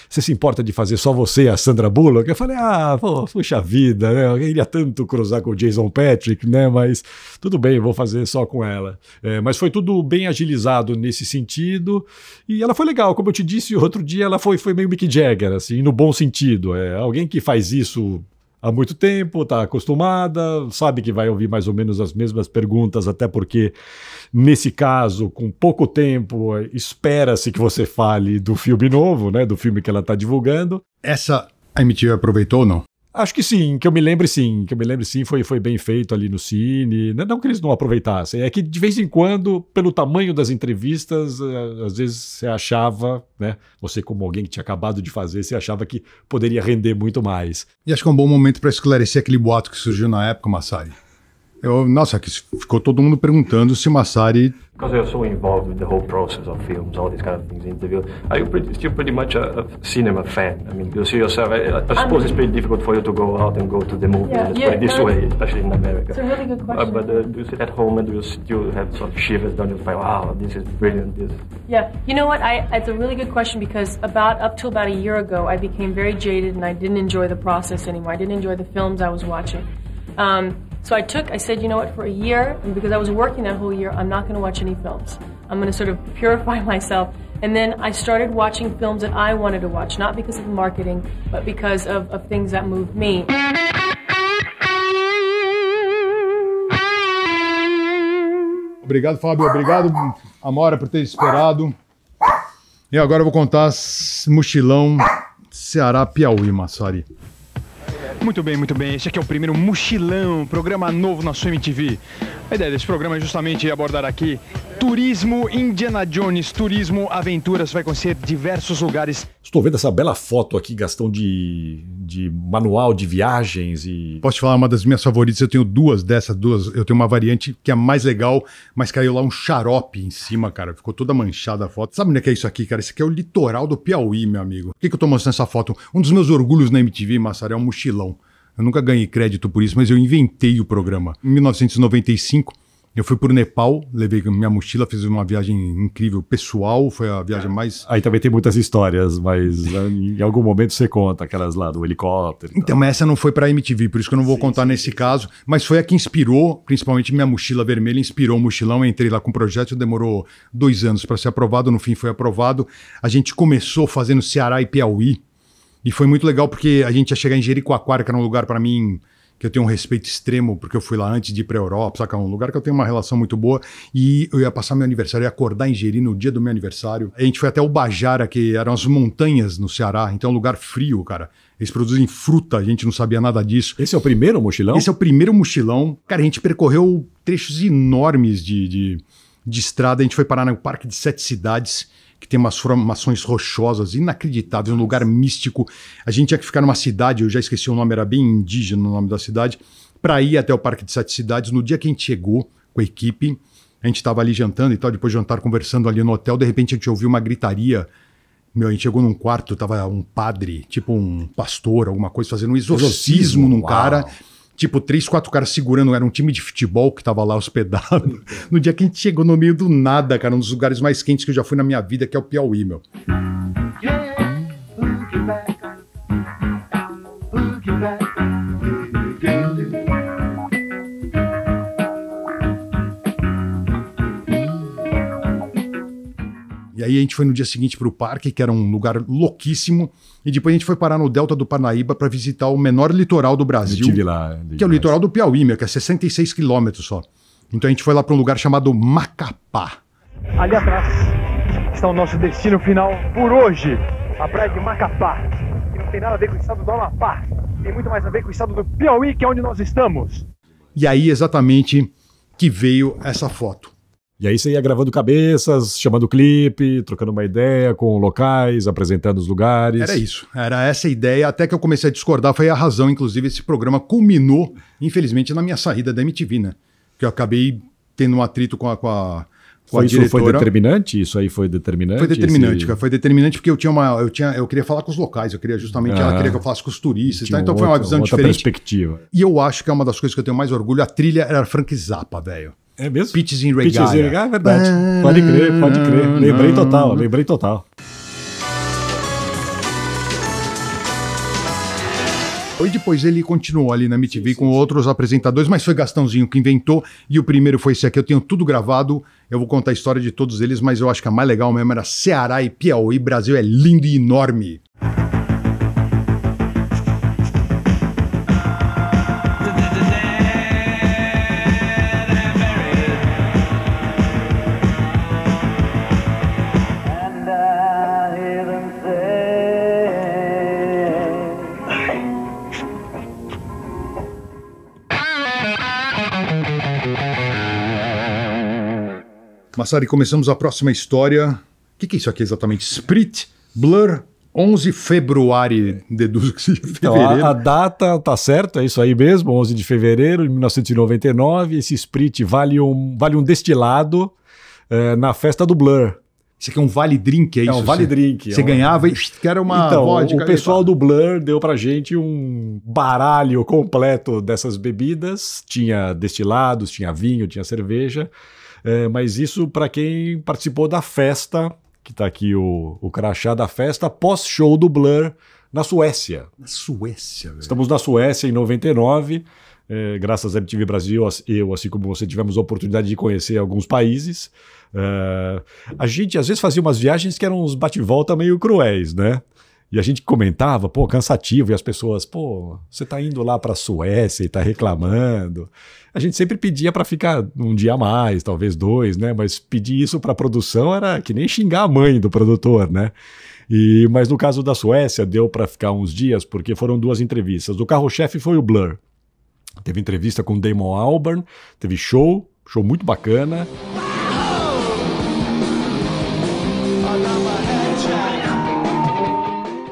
Você se importa de fazer só você e a Sandra Bullock? Eu falei, ah, pô, puxa vida, né? Eu queria tanto cruzar com o Jason Patrick, né? Mas tudo bem, vou fazer só com ela. É, mas foi tudo bem agilizado nesse sentido. E ela foi legal, como eu te disse, outro dia ela foi, foi meio Mick Jagger, assim, no bom sentido. É, alguém que faz isso há muito tempo, está acostumada, sabe que vai ouvir mais ou menos as mesmas perguntas, até porque, nesse caso, com pouco tempo, espera-se que você fale do filme novo, né? Do filme que ela está divulgando. Essa a MTV aproveitou ou não? Acho que sim, que eu me lembre sim, que eu me lembre sim, foi, foi bem feito ali no Cine. Não que eles não aproveitassem, é que de vez em quando, pelo tamanho das entrevistas, é, às vezes você achava, né? Você, como alguém que tinha acabado de fazer, você achava que poderia render muito mais. E acho que é um bom momento para esclarecer aquele boato que surgiu na época, Massai. Eu, nossa, que ficou todo mundo perguntando se Massari. Because we were so involved with the whole process of films, all these kind of things, interviews. Are you pretty, still pretty much a, a cinema fan? I mean, you see yourself. I, I suppose it's pretty difficult for you to go out and go to the movies, yeah, yeah, this way, especially in America. It's a really good question. Uh, but uh, do you sit at home and do you still have some shivers down your spine? Wow, this is brilliant. This. Yeah, you know what? I it's a really good question because about up to about a year ago, I became very jaded and I didn't enjoy the process anymore. I didn't enjoy the films I was watching. Um, So I took, I said, you know what, for a year, and because I was working that whole year, I'm not going to watch any films. I'm going to sort of purify myself. And then I started watching films that I wanted to watch, not because of the marketing, but because of, of things that moved me. Obrigado, Fábio. Obrigado, Amora, por ter esperado. E agora eu vou contar mochilão Ceará-Piauí, Massari. Muito bem, muito bem. Esse aqui é o primeiro Mochilão, programa novo na sua MTV. A ideia desse programa é justamente abordar aqui turismo, Indiana Jones, turismo, aventuras, vai conhecer diversos lugares. Estou vendo essa bela foto aqui, Gastão, de, de manual de viagens e... Posso te falar uma das minhas favoritas, eu tenho duas dessas, duas, eu tenho uma variante que é mais legal, mas caiu lá um xarope em cima, cara, ficou toda manchada a foto. Sabe é que é isso aqui, cara? Isso aqui é o litoral do Piauí, meu amigo. Por que, que eu estou mostrando essa foto? Um dos meus orgulhos na MTV, Massaro, é um mochilão. Eu nunca ganhei crédito por isso, mas eu inventei o programa. Em 1995, eu fui para o Nepal, levei minha mochila, fiz uma viagem incrível pessoal, foi a viagem mais. Aí também tem muitas histórias, mas eh, em algum momento você conta aquelas lá do helicóptero. Então, mas essa não foi para a MTV, por isso que eu não vou sim, contar sim, nesse sim. caso, mas foi a que inspirou, principalmente minha mochila vermelha, inspirou o mochilão. Eu entrei lá com o projeto, demorou dois anos para ser aprovado, no fim foi aprovado. A gente começou fazendo Ceará e Piauí e foi muito legal porque a gente ia chegar em Jericoacoara, que era um lugar para mim que eu tenho um respeito extremo, porque eu fui lá antes de ir para a Europa, saca? Um lugar que eu tenho uma relação muito boa. E eu ia passar meu aniversário, ia acordar em Jeri no dia do meu aniversário. A gente foi até o Bajara, que eram as montanhas no Ceará, então é um lugar frio, cara. Eles produzem fruta, a gente não sabia nada disso. Esse é o primeiro mochilão? Esse é o primeiro mochilão. Cara, a gente percorreu trechos enormes de, de, de estrada. A gente foi parar no Parque de Sete Cidades que tem umas formações rochosas inacreditáveis, um lugar místico. A gente tinha que ficar numa cidade, eu já esqueci o nome, era bem indígena o nome da cidade, para ir até o Parque de Sete Cidades. No dia que a gente chegou com a equipe, a gente estava ali jantando e tal, depois de jantar conversando ali no hotel, de repente a gente ouviu uma gritaria. Meu, a gente chegou num quarto, tava um padre, tipo um pastor, alguma coisa, fazendo um exorcismo, exorcismo num uau. cara tipo, três, quatro caras segurando, era um time de futebol que tava lá hospedado. No dia que a gente chegou no meio do nada, cara, um dos lugares mais quentes que eu já fui na minha vida, que é o Piauí, meu. Yeah, Aí a gente foi no dia seguinte para o parque, que era um lugar louquíssimo, e depois a gente foi parar no Delta do Parnaíba para visitar o menor litoral do Brasil, lá, que é o litoral do Piauí, meu, que é 66 quilômetros só. Então a gente foi lá para um lugar chamado Macapá. Ali atrás está o nosso destino final por hoje, a praia de Macapá, que não tem nada a ver com o estado do Amapá, tem muito mais a ver com o estado do Piauí, que é onde nós estamos. E aí exatamente que veio essa foto. E aí você ia gravando cabeças, chamando clipe, trocando uma ideia com locais, apresentando os lugares. Era isso, era essa ideia, até que eu comecei a discordar, foi a razão, inclusive, esse programa culminou, infelizmente, na minha saída da MTV, né? Que eu acabei tendo um atrito com a, com a, com foi, a diretora. foi determinante? Isso aí foi determinante? Foi determinante, esse... cara. Foi determinante porque eu tinha uma. Eu, tinha, eu queria falar com os locais, eu queria justamente. Ah, ela queria que eu falasse com os turistas. Tá? Então outra, foi uma visão outra diferente. perspectiva. E eu acho que é uma das coisas que eu tenho mais orgulho. A trilha era Frank Zappa, velho. É mesmo? Pitches in Regaia. Pitches in é verdade. Pode crer, pode crer. Lembrei total, lembrei total. E depois ele continuou ali na MTV sim, com sim, outros apresentadores, mas foi Gastãozinho que inventou. E o primeiro foi esse aqui. Eu tenho tudo gravado. Eu vou contar a história de todos eles, mas eu acho que a mais legal mesmo era Ceará e Piauí. Brasil é lindo e enorme. Massari, começamos a próxima história. O que, que é isso aqui exatamente? Sprit Blur 11 de fevereiro, deduzo que seja fevereiro. Então, a, a, data tá certa, é isso aí mesmo, 11 de fevereiro de 1999. Esse Sprit vale um, vale um destilado é, na festa do Blur. Isso aqui é um vale drink, é, é isso? É um vale você, drink. É você é um... ganhava e era uma então, vodka. O pessoal do Blur deu para gente um baralho completo dessas bebidas. Tinha destilados, tinha vinho, tinha cerveja. É, mas isso para quem participou da festa, que está aqui o, o crachá da festa, pós-show do Blur na Suécia. Na Suécia, velho. Estamos na Suécia em 99. É, graças à MTV Brasil, eu, assim como você, tivemos a oportunidade de conhecer alguns países. É, a gente, às vezes, fazia umas viagens que eram uns bate-volta meio cruéis, né? E a gente comentava, pô, cansativo, e as pessoas, pô, você tá indo lá para a Suécia e tá reclamando. A gente sempre pedia para ficar um dia a mais, talvez dois, né? Mas pedir isso para a produção era que nem xingar a mãe do produtor, né? E, mas no caso da Suécia, deu para ficar uns dias, porque foram duas entrevistas. O carro-chefe foi o Blur. Teve entrevista com Damon Albarn, teve show, show muito bacana.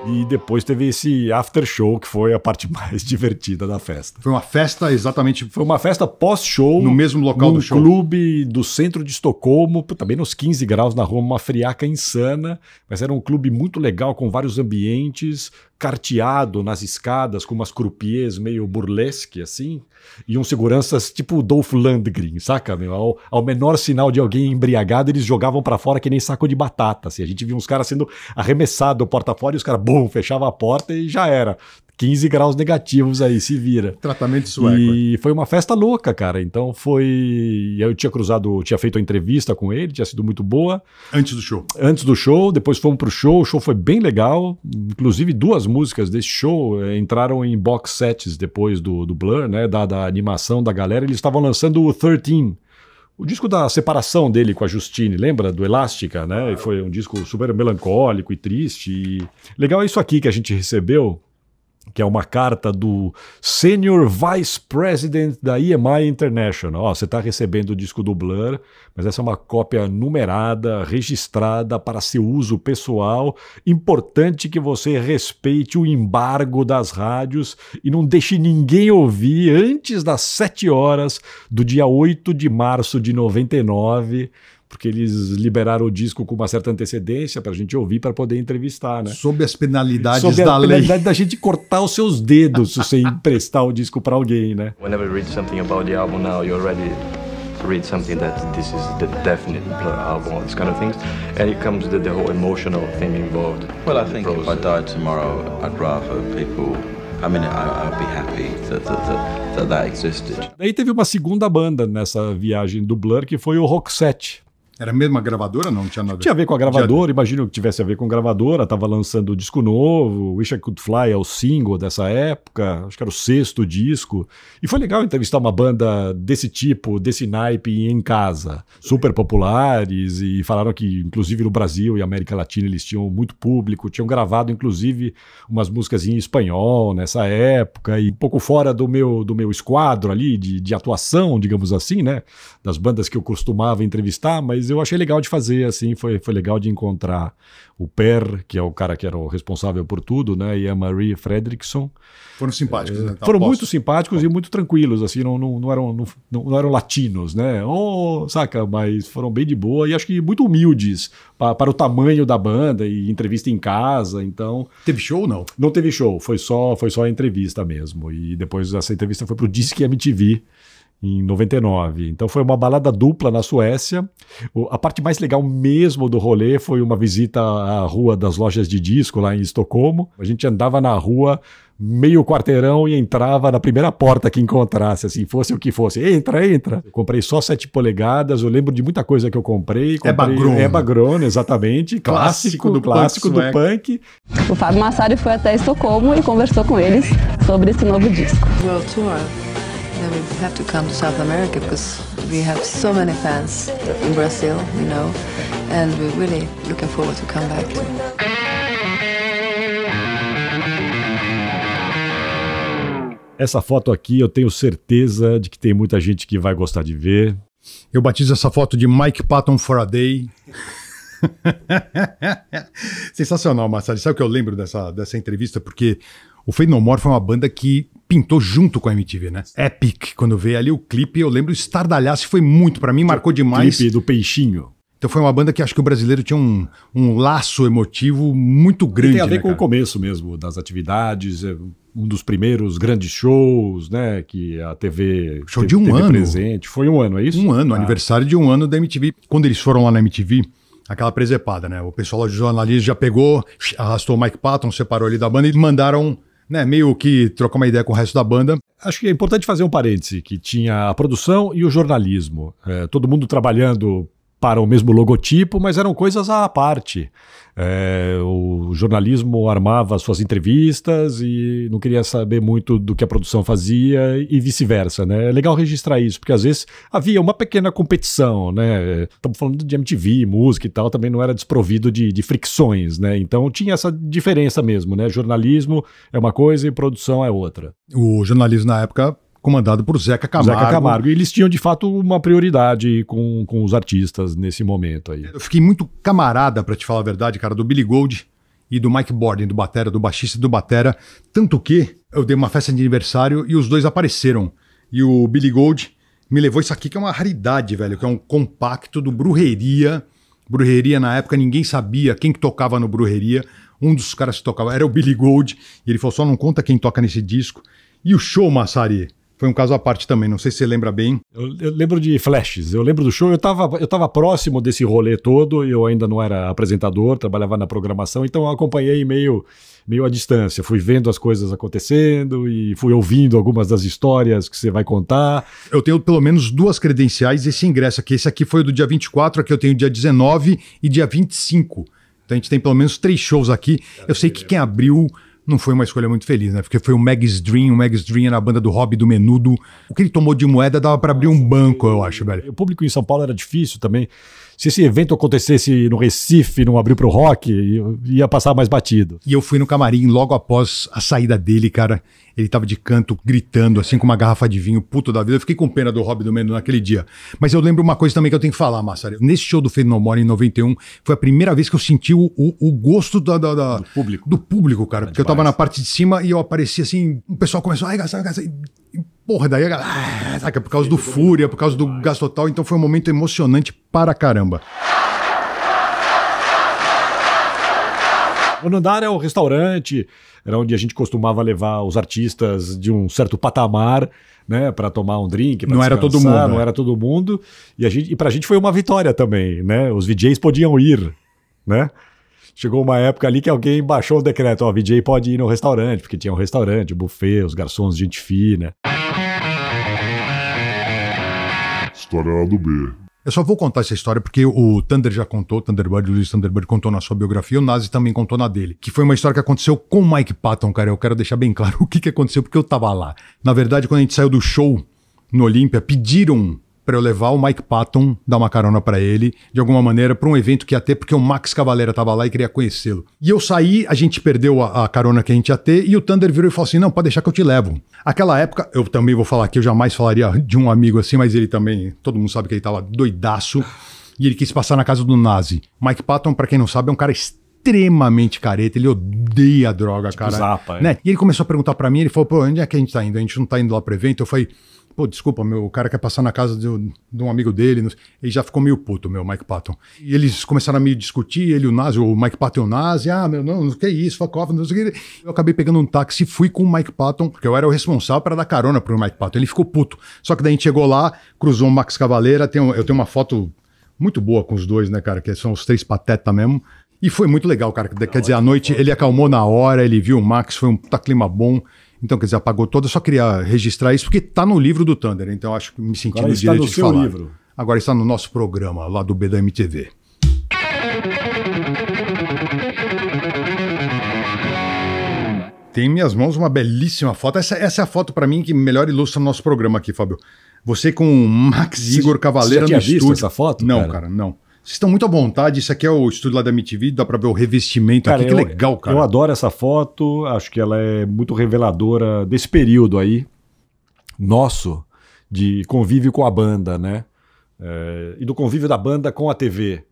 E depois teve esse after show, que foi a parte mais divertida da festa. Foi uma festa exatamente. Foi uma festa pós-show. No mesmo local do show. no clube do centro de Estocolmo, também nos 15 graus na rua, uma friaca insana. Mas era um clube muito legal, com vários ambientes, carteado nas escadas, com umas croupiers meio burlesque, assim. E uns seguranças tipo Dolph Landgren, saca, meu? Ao, ao menor sinal de alguém embriagado, eles jogavam para fora que nem saco de batata. Assim. A gente via uns caras sendo arremessados porta fora e os caras, bum! pum, então, fechava a porta e já era. 15 graus negativos aí, se vira. Tratamento sueco. E é. foi uma festa louca, cara. Então foi. Eu tinha cruzado, tinha feito a entrevista com ele, tinha sido muito boa. Antes do show. Antes do show, depois fomos pro show, o show foi bem legal. Inclusive, duas músicas desse show eh, entraram em box sets depois do, do Blur, né? Da, da animação da galera. Eles estavam lançando o 13 o disco da separação dele com a Justine, lembra? Do Elástica, né? Foi um disco super melancólico e triste. E... Legal é isso aqui que a gente recebeu, que é uma carta do Senior Vice President da EMI International. Ó, você está recebendo o disco do Blur, mas essa é uma cópia numerada, registrada para seu uso pessoal. Importante que você respeite o embargo das rádios e não deixe ninguém ouvir antes das 7 horas do dia 8 de março de 99 porque eles liberaram o disco com uma certa antecedência para a gente ouvir, para poder entrevistar. Né? Sob as penalidades Sob da lei. penalidade da gente cortar os seus dedos se você emprestar o disco para alguém. Né? Whenever you read something about the album now, you already read something that this is the definite album, all these kind of things, and it comes the, the whole emotional thing involved. Well, I think if I died tomorrow, I'd rather people. I mean, I'd be happy that that, that, that that existed. Daí teve uma segunda banda nessa viagem do Blur que foi o Roxette. Era a mesma gravadora? Não, não tinha nada a ver. Tinha a ver com a gravadora, tinha... imagino que tivesse a ver com a gravadora. estava lançando um disco novo, Wish I Could Fly é o single dessa época, acho que era o sexto disco. E foi legal entrevistar uma banda desse tipo, desse naipe em casa. Super populares e falaram que, inclusive no Brasil e América Latina, eles tinham muito público, tinham gravado, inclusive, umas músicas em espanhol nessa época e um pouco fora do meu, do meu esquadro ali de, de atuação, digamos assim, né? Das bandas que eu costumava entrevistar, mas mas eu achei legal de fazer, assim, foi, foi legal de encontrar o Per, que é o cara que era o responsável por tudo, né, e a Marie Fredrickson. Foram simpáticos, é, né? Então, foram posso... muito simpáticos Bom. e muito tranquilos, assim, não, não, não eram, não, não, eram latinos, né, oh, saca, mas foram bem de boa e acho que muito humildes para, para o tamanho da banda e entrevista em casa, então... Teve show não? Não teve show, foi só, foi só a entrevista mesmo e depois essa entrevista foi pro Disque MTV, em 99. Então foi uma balada dupla na Suécia. a parte mais legal mesmo do rolê foi uma visita à rua das lojas de disco lá em Estocolmo. A gente andava na rua meio quarteirão e entrava na primeira porta que encontrasse, assim, fosse o que fosse. Entra, entra. Eu comprei só sete polegadas, eu lembro de muita coisa que eu comprei. comprei Eba Grona. Eba exatamente. clássico, clássico do clássico punk. Do punk. O Fábio Massari foi até Estocolmo e conversou com eles sobre esse novo disco. World Tour yeah, we have to come to South America because we have so many fans in Brazil, you know, and we're really looking forward to come back to. Essa foto aqui eu tenho certeza de que tem muita gente que vai gostar de ver. Eu batizo essa foto de Mike Patton for a Day. Sensacional, Marcelo. Sabe o que eu lembro dessa, dessa entrevista? Porque o Fade No More foi uma banda que pintou junto com a MTV, né? Epic, quando veio ali o clipe, eu lembro, estardalhaço foi muito, para mim marcou demais. Clipe do Peixinho. Então foi uma banda que acho que o brasileiro tinha um, um laço emotivo muito grande. E tem a ver né, com cara? o começo mesmo das atividades, é um dos primeiros grandes shows, né? Que a TV show teve, de um ano presente. Foi um ano, é isso? Um ano, ah. aniversário de um ano da MTV. Quando eles foram lá na MTV, aquela presepada, né? O pessoal lá de jornalismo já pegou, arrastou o Mike Patton, separou ele da banda e mandaram né, meio que trocar uma ideia com o resto da banda. Acho que é importante fazer um parêntese que tinha a produção e o jornalismo. É, todo mundo trabalhando para o mesmo logotipo, mas eram coisas à parte. É, o jornalismo armava suas entrevistas e não queria saber muito do que a produção fazia e vice-versa, né? É legal registrar isso, porque às vezes havia uma pequena competição, né? Estamos falando de MTV, música e tal, também não era desprovido de, de fricções, né? Então tinha essa diferença mesmo, né? Jornalismo é uma coisa e produção é outra. O jornalismo na época comandado por Zeca Camargo. Zeca Camargo. E eles tinham, de fato, uma prioridade com, com os artistas nesse momento aí. Eu fiquei muito camarada, para te falar a verdade, cara, do Billy Gold e do Mike Borden, do Batera, do baixista do Batera. Tanto que eu dei uma festa de aniversário e os dois apareceram. E o Billy Gold me levou isso aqui, que é uma raridade, velho, que é um compacto do Brujeria. Brujeria, na época, ninguém sabia quem que tocava no Brujeria. Um dos caras que tocava era o Billy Gold. E ele falou: só não conta quem toca nesse disco. E o show, Massari? Foi um caso à parte também, não sei se você lembra bem. Eu, eu, lembro de flashes, eu lembro do show, eu estava eu tava próximo desse rolê todo, eu ainda não era apresentador, trabalhava na programação, então eu acompanhei meio, meio à distância. Fui vendo as coisas acontecendo e fui ouvindo algumas das histórias que você vai contar. Eu tenho pelo menos duas credenciais esse ingresso aqui. Esse aqui foi do dia 24, aqui eu tenho dia 19 e dia 25. Então a gente tem pelo menos três shows aqui. Eu sei que quem abriu não foi uma escolha muito feliz, né? Porque foi o Maggie's Dream, o Maggie's Dream era a banda do hobby do Menudo. O que ele tomou de moeda dava para abrir um banco, eu acho, velho. O público em São Paulo era difícil também se esse evento acontecesse no Recife, não abriu pro Rock, ia passar mais batido. E eu fui no camarim logo após a saída dele, cara. Ele tava de canto, gritando, assim, com uma garrafa de vinho, puto da vida. Eu fiquei com pena do Rob do Mendo naquele dia. Mas eu lembro uma coisa também que eu tenho que falar, Massari. Nesse show do Fade No More, em 91, foi a primeira vez que eu senti o, o gosto da, da, da, do público. Do público, cara. É porque demais. eu tava na parte de cima e eu aparecia assim, o pessoal começou, ai, gasta, gasta. Porra, daí a galera. Ah, saca, por causa do Fúria, por causa do gasto total, então foi um momento emocionante para caramba. O Nandar é o restaurante, era onde a gente costumava levar os artistas de um certo patamar, né, para tomar um drink. Não era todo mundo. Não né? era todo mundo. E, a e pra gente foi uma vitória também, né? Os DJs podiam ir, né? chegou uma época ali que alguém baixou o decreto, ó, VJ pode ir no restaurante, porque tinha um restaurante, buffet, os garçons, gente fina. História do B. Eu só vou contar essa história porque o Thunder já contou, Thunderbird, o Luiz Thunderbird contou na sua biografia, o Nazi também contou na dele, que foi uma história que aconteceu com o Mike Patton, cara. Eu quero deixar bem claro o que, que aconteceu, porque eu tava lá. Na verdade, quando a gente saiu do show no Olímpia, pediram para eu levar o Mike Patton, dar uma carona para ele, de alguma maneira, para um evento que ia ter, porque o Max Cavaleira estava lá e queria conhecê-lo. E eu saí, a gente perdeu a, a, carona que a gente ia ter, e o Thunder virou e falou assim: não, pode deixar que eu te levo. Aquela época, eu também vou falar que eu jamais falaria de um amigo assim, mas ele também, todo mundo sabe que ele estava doidaço, e ele quis passar na casa do Nazi. Mike Patton, para quem não sabe, é um cara extremamente careta, ele odeia droga, tipo cara. Zapa, é. né? E ele começou a perguntar para mim, ele falou: pô, onde é que a gente tá indo? A gente não tá indo lá pro evento? Eu falei pô, desculpa, meu, o cara quer passar na casa de, de um amigo dele. Ele já ficou meio puto, meu, Mike Patton. E eles começaram a me discutir, ele, o Nazi, o Mike Patton e o Nazi. Ah, meu, não, que isso, fuck off, não sei o que. Eu acabei pegando um táxi e fui com o Mike Patton, porque eu era o responsável para dar carona pro Mike Patton. Ele ficou puto. Só que daí a gente chegou lá, cruzou o Max Cavaleira, tem, eu tenho uma foto muito boa com os dois, né, cara, que são os três pateta mesmo. E foi muito legal, cara. Quer dizer, à noite ele acalmou na hora, ele viu o Max, foi um puta clima bom. Então, quer dizer, apagou toda só queria registrar isso, porque está no livro do Thunder, então acho que me senti Agora no direito no de falar. Livro. Agora está no nosso programa, lá do BDM TV. Tem em minhas mãos uma belíssima foto. Essa, essa é a foto, para mim, que melhor ilustra o nosso programa aqui, Fábio. Você com o Max Igor Cavaleira você já tinha visto estúdio. essa foto? Não, cara, cara não. Vocês estão muito à vontade. Isso aqui é o estúdio lá da MTV, dá para ver o revestimento cara, aqui. Eu, que legal, cara. Eu adoro essa foto, acho que ela é muito reveladora desse período aí nosso de convívio com a banda, né? É, e do convívio da banda com a TV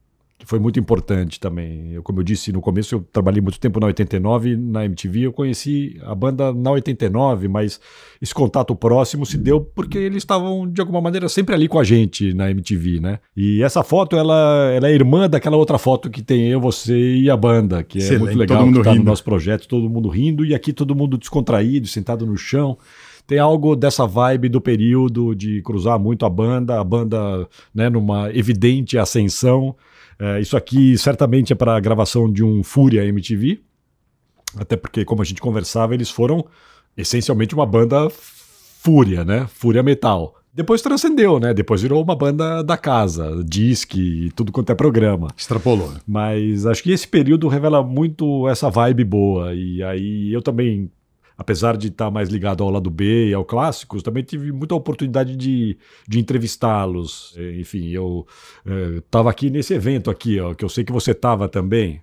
foi muito importante também. Eu, como eu disse no começo, eu trabalhei muito tempo na 89, na MTV. Eu conheci a banda na 89, mas esse contato próximo se deu porque eles estavam, de alguma maneira, sempre ali com a gente na MTV, né? E essa foto, ela, ela é irmã daquela outra foto que tem eu, você e a banda, que é muito legal, que tá no nosso projeto, todo mundo rindo, e aqui todo mundo descontraído, sentado no chão tem algo dessa vibe do período de cruzar muito a banda, a banda né, numa evidente ascensão. É, isso aqui certamente é para a gravação de um Fúria MTV, até porque, como a gente conversava, eles foram essencialmente uma banda Fúria, né? Fúria Metal. Depois transcendeu, né? Depois virou uma banda da casa, disque, tudo quanto é programa. Extrapolou. Né? Mas acho que esse período revela muito essa vibe boa. E aí eu também apesar de estar tá mais ligado ao lado B e ao clássico, também tive muita oportunidade de, de entrevistá-los. É, enfim, eu estava é, aqui nesse evento aqui, ó, que eu sei que você estava também.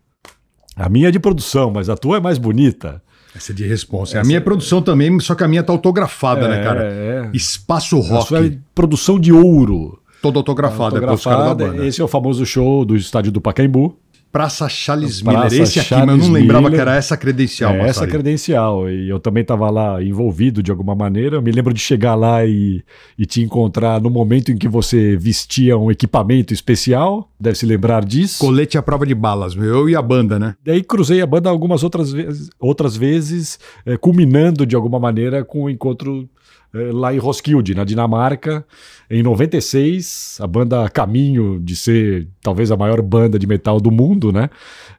A minha é de produção, mas a tua é mais bonita. Essa é de resposta. É, Essa... A minha é produção também, só que a minha tá autografada, né, é, né, cara? É. Espaço Rock. é produção de ouro. Toda autografada, autografada é, da é Esse é o famoso show do estádio do Pacaembu. Praça Charles Praça Miller. Esse aqui, mas eu não lembrava Miller. que era essa credencial. É, essa credencial. E eu também estava lá envolvido de alguma maneira. Eu me lembro de chegar lá e, e te encontrar no momento em que você vestia um equipamento especial. Deve se lembrar disso. Colete à prova de balas, meu. Eu e a banda, né? Daí cruzei a banda algumas outras vezes, outras vezes é, culminando de alguma maneira com o um encontro eh, lá em Roskilde, na Dinamarca. Em 96, a banda a caminho de ser talvez a maior banda de metal do mundo, né?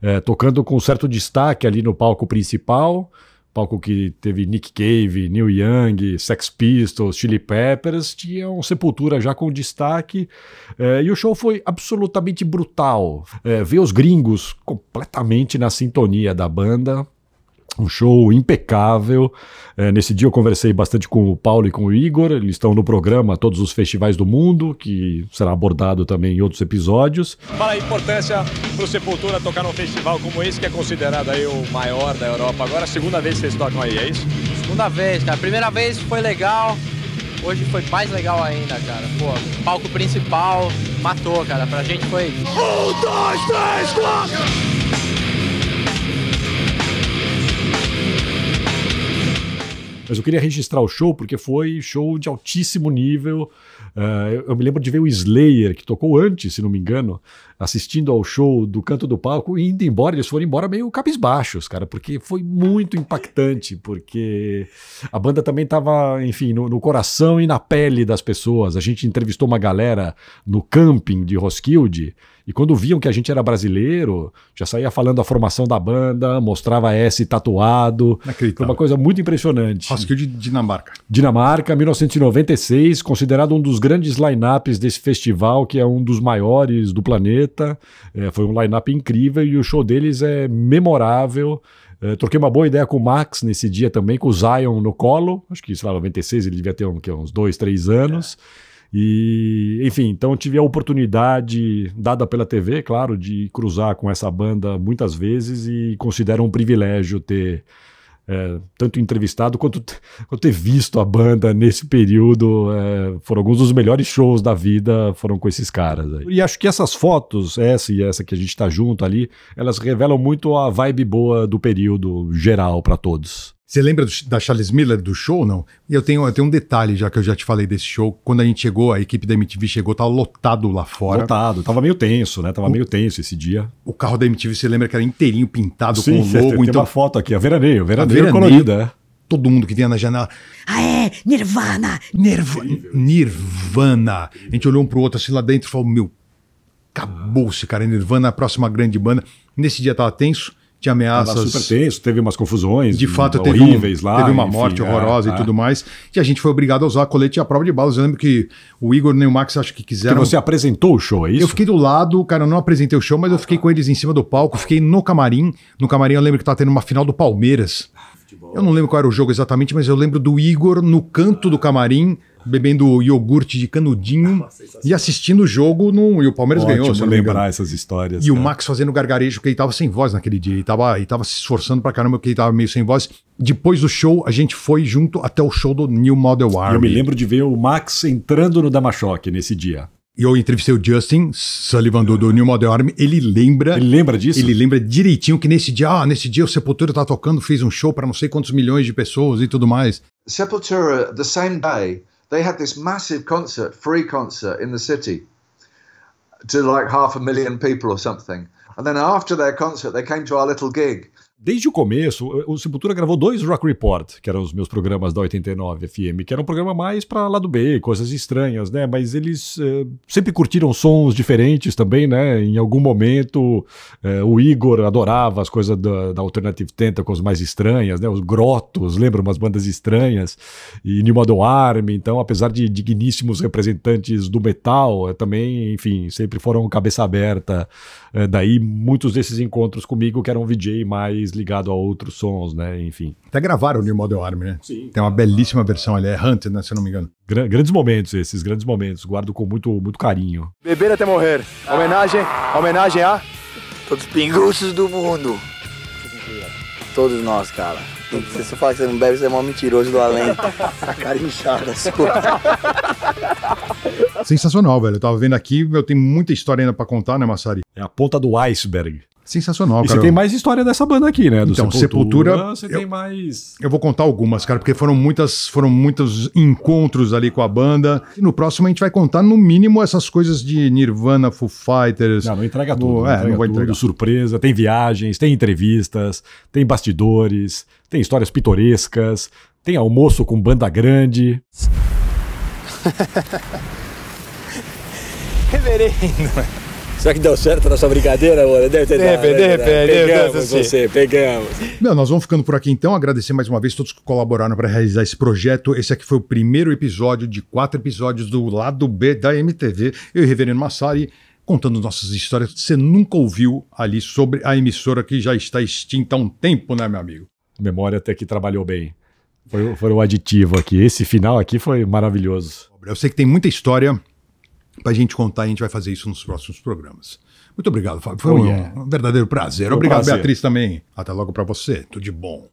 É, tocando com certo destaque ali no palco principal. Palco que teve Nick Cave, Neil Young, Sex Pistols, Chili Peppers, tinha um Sepultura já com destaque. É, e o show foi absolutamente brutal. É, ver os gringos completamente na sintonia da banda. Um show impecável. É, nesse dia eu conversei bastante com o Paulo e com o Igor. Eles estão no programa Todos os Festivais do Mundo, que será abordado também em outros episódios. Fala a importância para o Sepultura tocar num festival como esse, que é considerado aí o maior da Europa. Agora, é segunda vez que vocês tocam aí, é isso? Segunda vez, cara. Primeira vez foi legal. Hoje foi mais legal ainda, cara. Pô, palco principal matou, cara. Pra gente foi. Um, dois, três, quatro! Mas eu queria registrar o show porque foi show de altíssimo nível. Uh, eu, me lembro de ver o Slayer, que tocou antes, se não me engano, assistindo ao show do canto do palco e indo embora. Eles foram embora meio cabisbaixos, cara, porque foi muito impactante. Porque a banda também estava, enfim, no, no coração e na pele das pessoas. A gente entrevistou uma galera no camping de Roskilde e quando viam que a gente era brasileiro, já saía falando a formação da banda, mostrava S tatuado. Foi uma coisa muito impressionante. Acho que de Dinamarca. Dinamarca, 1996, considerado um dos grandes lineups desse festival, que é um dos maiores do planeta. É, foi um lineup incrível e o show deles é memorável. É, troquei uma boa ideia com o Max nesse dia também, com o Zion no colo. Acho que, sei lá, 96 ele devia ter um, que, uns dois, três anos. É. E, enfim, então tive a oportunidade, dada pela TV, claro, de cruzar com essa banda muitas vezes e considero um privilégio ter é, tanto entrevistado quanto, quanto, ter visto a banda nesse período. É, foram alguns dos melhores shows da vida, foram com esses caras. Aí. E acho que essas fotos, essa e essa que a gente está junto ali, elas revelam muito a vibe boa do período geral para todos. Você lembra do, da Charles Miller do show, não? Eu tenho, eu tenho um detalhe já que eu já te falei desse show. Quando a gente chegou, a equipe da MTV chegou, tava lotado lá fora. Lotado, tava meio tenso, né? Tava o, meio tenso esse dia. O carro da MTV, você lembra que era inteirinho pintado Sim, com o logo. Tem, tem então, uma foto aqui, a veraneio, veraneio, a veraneio colorida. É. Todo mundo que vinha na janela. Ah, é! Nirvana! Nirvana, Nirvana! A gente olhou um pro outro assim lá dentro e falou: Meu, acabou-se, cara. Nirvana, a próxima grande banda. Nesse dia tava tenso de ameaças. Tava super tenso, teve umas confusões. De fato, hum, teve, um, lá, teve uma enfim, morte é, horrorosa é, e tudo mais. E a gente foi obrigado a usar colete à prova de balas. Eu lembro que o Igor nem o Max acho que quiseram. Que você apresentou o show, é isso? Eu fiquei do lado, cara, eu não apresentei o show, mas eu fiquei com eles em cima do palco, fiquei no camarim. No camarim eu lembro que tá tendo uma final do Palmeiras. Eu não lembro qual era o jogo exatamente, mas eu lembro do Igor no canto do camarim bebendo iogurte de canudinho ah, e assistindo o jogo. No, e o Palmeiras Ótimo ganhou. Se lembrar essas histórias. E cara. o Max fazendo gargarejo, porque ele estava sem voz naquele dia. Ele estava ele tava se esforçando pra caramba, porque ele estava meio sem voz. Depois do show, a gente foi junto até o show do New Model Army. Eu me lembro de ver o Max entrando no Damachoque nesse dia. E eu entrevistei o Justin Sullivan do, do New Model Army. Ele lembra. Ele lembra disso? Ele lembra direitinho que nesse dia, ah, nesse dia o Sepultura tá tocando, fez um show para não sei quantos milhões de pessoas e tudo mais. Sepultura, the same day, They had this massive concert, free concert in the city to like half a million people or something. And then after their concert, they came to our little gig desde o começo, o Sepultura gravou dois Rock Report, que eram os meus programas da 89 FM, que era um programa mais para lado B, coisas estranhas, né? Mas eles eh, sempre curtiram sons diferentes também, né? Em algum momento, eh, o Igor adorava as coisas da, da Alternative Tentacles mais estranhas, né? Os Grotos, lembra? Umas bandas estranhas. E Nilma do Army, então, apesar de digníssimos representantes do metal, eh, também, enfim, sempre foram cabeça aberta. daí, muitos desses encontros comigo, que era um VJ mais mais ligado a outros sons, né? Enfim. Até gravaram o New Model Army, né? Sim. Tem uma belíssima versão ali, é Hunter, né? Se eu não me engano. grandes momentos esses, grandes momentos. Guardo com muito, muito carinho. Beber até morrer. Homenagem, homenagem a... Todos os pinguços do mundo. Todos nós, cara. Você só fala que você não bebe, você é mó mentiroso do além. A cara inchada, Sensacional, velho. Eu tava vendo aqui, eu tenho muita história ainda pra contar, né, Massari? É a ponta do iceberg. Sensacional, e cara. Você tem mais história dessa banda aqui, né? Do então, Sepultura. você tem mais. Eu vou contar algumas, cara, porque foram muitas, foram muitos encontros ali com a banda. E no próximo a gente vai contar, no mínimo, essas coisas de Nirvana, Foo Fighters. Não, não entrega tudo. Do, não é, entrega não vai tudo, entregar. surpresa. Tem viagens, tem entrevistas, tem bastidores, tem histórias pitorescas, tem almoço com banda grande. Reverendo. Será que deu certo a nossa brincadeira, mano? Deve ter dado. Né, deve, deve, Pegamos assim. você, pegamos. Não, nós vamos ficando por aqui então. Agradecer mais uma vez todos que colaboraram para realizar esse projeto. Esse aqui foi o primeiro episódio de quatro episódios do Lado B da MTV. Eu e Reverendo Massari contando nossas histórias você nunca ouviu ali sobre a emissora que já está extinta há um tempo, né, meu amigo? A memória até que trabalhou bem. Foi, foi o aditivo aqui. Esse final aqui foi maravilhoso. Eu sei que tem muita história para a gente contar. A gente vai fazer isso nos próximos programas. Muito obrigado, Fábio. Foi oh, um, yeah. verdadeiro prazer. Foi obrigado, prazer. Beatriz, também. Até logo para você. Tudo de bom.